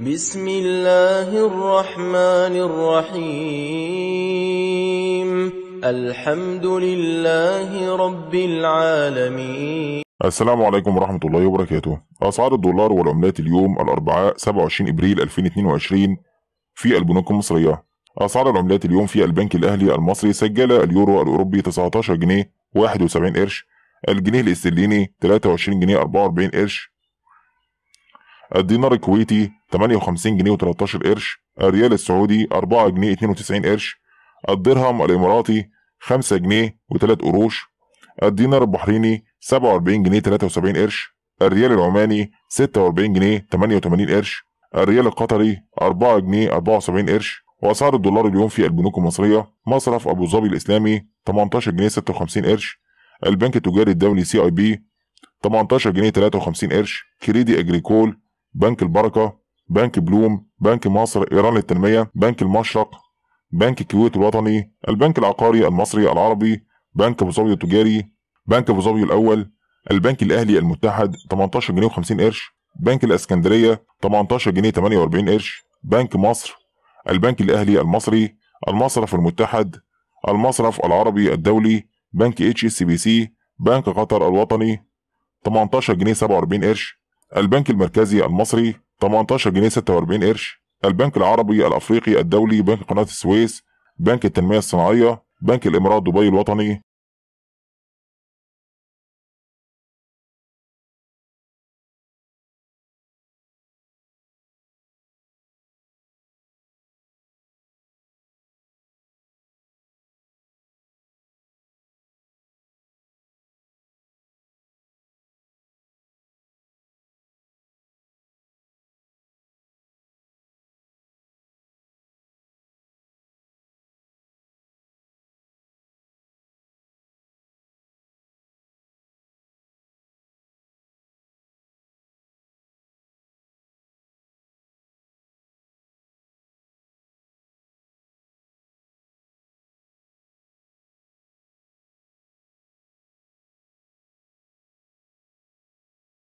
بسم الله الرحمن الرحيم الحمد لله رب العالمين السلام عليكم ورحمة الله وبركاته أسعار الدولار والعملات اليوم الأربعاء 27 إبريل 2022 في البنوك المصرية أسعار العملات اليوم في البنك الأهلي المصري سجل اليورو الأوروبي 19 جنيه 71 قرش الجنيه الاسترليني 23 جنيه 44 قرش الدينار الكويتي 58 جنيه و13 قرش الريال السعودي 4 جنيه 92 قرش الدرهم الاماراتي 5 جنيه و3 قروش الدينار البحريني 47 جنيه 73 قرش الريال العماني 46 جنيه 88 قرش الريال القطري 4 جنيه 74 قرش واسعار الدولار اليوم في البنوك المصريه مصرف ابو ظبي الاسلامي 18 جنيه 56 قرش البنك التجاري الدولي سي اي بي 18 جنيه 53 قرش كريدي اجريكول بنك البركه بنك بلوم بنك مصر ايران للتنميه بنك المشرق بنك الكويت الوطني البنك العقاري المصري العربي بنك ابو ظبي التجاري بنك ابو ظبي الاول البنك الاهلي المتحد 18 جنيه و50 قرش بنك الاسكندريه 18 جنيه 48 قرش بنك مصر البنك الاهلي المصري المصرف المتحد المصرف العربي الدولي بنك اتش اس بي سي بنك قطر الوطني 18 جنيه 47 قرش البنك المركزي المصري 18 جنيه 46 قرش البنك العربي الافريقي الدولي بنك قناه السويس بنك التنميه الصناعيه بنك الامارات دبي الوطني